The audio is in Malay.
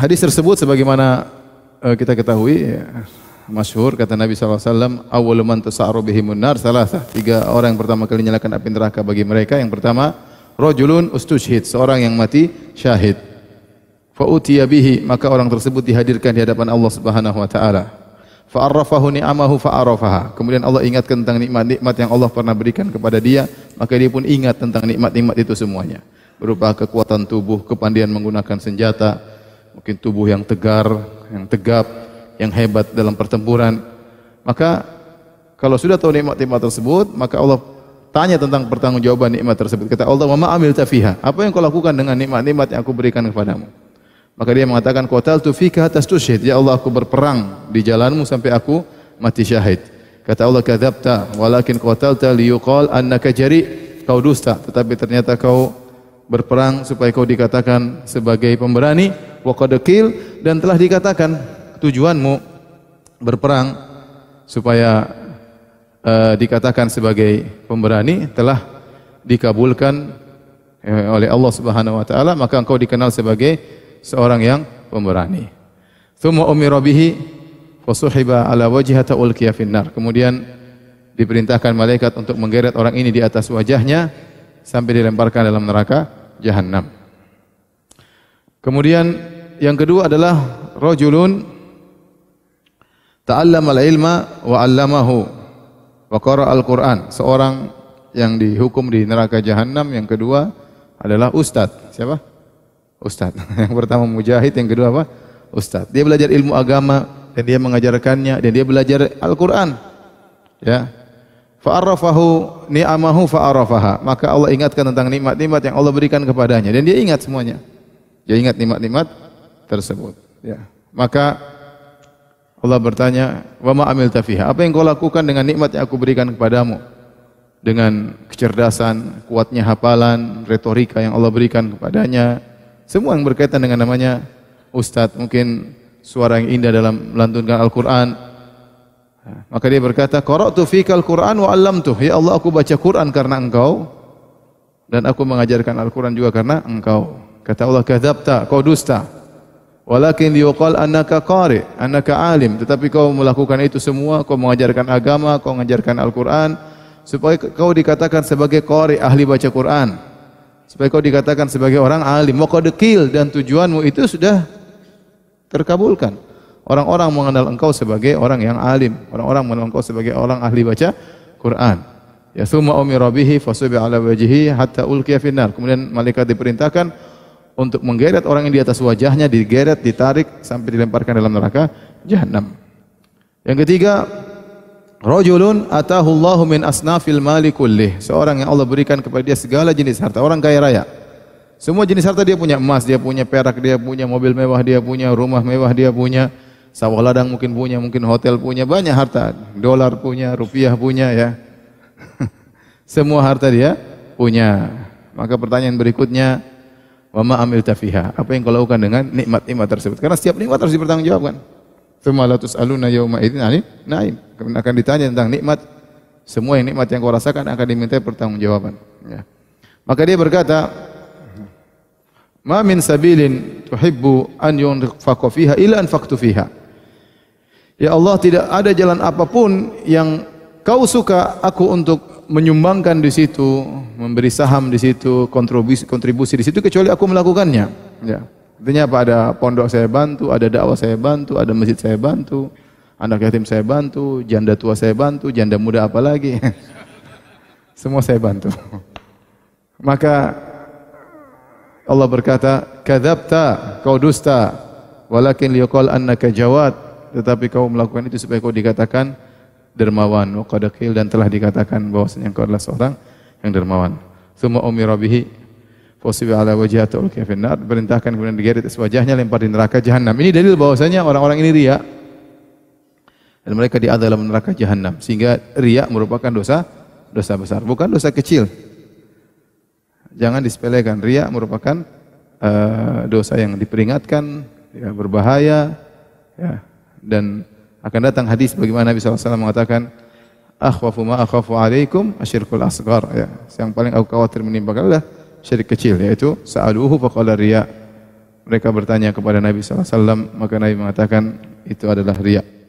hadis tersebut sebagaimana uh, kita ketahui ya, masyhur kata Nabi SAW awal man tasa'aru bihim nar salah tiga orang yang pertama kali nyalakan api neraka bagi mereka yang pertama rajulun ustushhid seorang yang mati syahid fa utiya bihi maka orang tersebut dihadirkan di hadapan Allah Subhanahu wa taala fa arrafahu ni'amahu fa arafaha kemudian Allah ingatkan tentang nikmat-nikmat yang Allah pernah berikan kepada dia maka dia pun ingat tentang nikmat-nikmat itu semuanya berupa kekuatan tubuh, kepandian menggunakan senjata, mungkin tubuh yang tegar, yang tegap, yang hebat dalam pertempuran. Maka kalau sudah tahu nikmat-nikmat tersebut, maka Allah tanya tentang pertanggungjawaban nikmat tersebut. Kata Allah, "Wa ma amilta fiha?" Apa yang kau lakukan dengan nikmat-nikmat yang aku berikan kepadamu? Maka dia mengatakan, "Qatal tu fika hatta tushhid." Ya Allah, aku berperang di jalanmu sampai aku mati syahid. Kata Allah, "Kadzabta, walakin qatalta liyuqal annaka jari." Kau dusta, tetapi ternyata kau berperang supaya kau dikatakan sebagai pemberani Wakadakil dan telah dikatakan tujuanmu berperang supaya e, dikatakan sebagai pemberani telah dikabulkan eh, oleh Allah Subhanahu Wa Taala maka engkau dikenal sebagai seorang yang pemberani. Thumma umirabihi fasuhiba ala wajihata ulkiya finnar. Kemudian diperintahkan malaikat untuk menggeret orang ini di atas wajahnya sampai dilemparkan dalam neraka jahanam. Kemudian yang kedua adalah rajulun ta'allamal ilma wa 'allamahu wa Al Qur'an. Seorang yang dihukum di neraka jahanam yang kedua adalah Ustad. Siapa? Ustad. Yang pertama mujahid, yang kedua apa? Ustad. Dia belajar ilmu agama dan dia mengajarkannya dan dia belajar Al-Qur'an. Ya. Fa'arrafahu ni'amahu fa'arrafaha. Maka Allah ingatkan tentang nikmat-nikmat yang Allah berikan kepadanya dan dia ingat semuanya. Dia ingat nikmat-nikmat tersebut. Ya. Maka Allah bertanya, "Wa ma amil tafiha? Apa yang kau lakukan dengan nikmat yang aku berikan kepadamu? Dengan kecerdasan, kuatnya hafalan, retorika yang Allah berikan kepadanya, semua yang berkaitan dengan namanya ustaz, mungkin suara yang indah dalam melantunkan Al-Qur'an." Ha, maka dia berkata, "Qara'tu fika Al-Qur'an wa 'allamtu." Ya Allah, aku baca Qur'an karena engkau dan aku mengajarkan Al-Qur'an juga karena engkau. Kata Allah kadzabta, kau dusta. Walakin liqal annaka qari, annaka alim, tetapi kau melakukan itu semua, kau mengajarkan agama, kau mengajarkan Al-Qur'an supaya kau dikatakan sebagai qari, ahli baca Qur'an. Supaya kau dikatakan sebagai orang alim, maka dekil dan tujuanmu itu sudah terkabulkan. Orang-orang mengenal engkau sebagai orang yang alim, orang-orang mengenal engkau sebagai orang ahli baca Qur'an. Ya thumma umira bihi fasubi ala wajhihi hatta ulqiya finnar. Kemudian malaikat diperintahkan untuk menggeret orang yang di atas wajahnya digeret, ditarik sampai dilemparkan dalam neraka jahanam. Yang ketiga, rajulun atahu Allahu min asnafil mali kullih. Seorang yang Allah berikan kepada dia segala jenis harta, orang kaya raya. Semua jenis harta dia punya, emas dia punya, perak dia punya, mobil mewah dia punya, rumah mewah dia punya, sawah ladang mungkin punya, mungkin hotel punya, banyak harta. Dolar punya, rupiah punya ya. Semua harta dia punya. Maka pertanyaan berikutnya, wa ma amilta fiha. Apa yang kau lakukan dengan nikmat-nikmat tersebut? Karena setiap nikmat harus dipertanggungjawabkan. Tsumma aluna tusaluna yauma idzin 'anil na'im. Kemudian akan ditanya tentang nikmat semua yang nikmat yang kau rasakan akan diminta pertanggungjawaban. Ya. Maka dia berkata, Mamin sabilin tuhibbu an yunfaqu fiha illa an fiha." Ya Allah, tidak ada jalan apapun yang kau suka aku untuk menyumbangkan di situ, memberi saham di situ, kontribusi, kontribusi di situ kecuali aku melakukannya. Ya. Artinya apa ada pondok saya bantu, ada dakwah saya bantu, ada masjid saya bantu, anak yatim saya bantu, janda tua saya bantu, janda muda apa lagi? Semua saya bantu. Maka Allah berkata, "Kadzabta, kau dusta, walakin liqal annaka jawad." Tetapi kau melakukan itu supaya kau dikatakan dermawan wa qad dan telah dikatakan bahwasanya engkau adalah seorang yang dermawan. Semua umira bihi fusiba ala wajhatul kafin nar perintahkan kemudian digeret wajahnya lempar di neraka jahanam. Ini dalil bahwasanya orang-orang ini riya dan mereka di dalam neraka jahanam sehingga riya merupakan dosa dosa besar bukan dosa kecil. Jangan disepelekan riya merupakan uh, dosa yang diperingatkan ya, berbahaya ya, dan akan datang hadis bagaimana Nabi SAW mengatakan, Akhwafu ma akhwafu alaikum asyirkul asgar. Ya. Yang paling aku khawatir menimpa adalah syirik kecil, yaitu sa'aluhu faqala riya. Mereka bertanya kepada Nabi SAW, maka Nabi mengatakan, itu adalah riya'.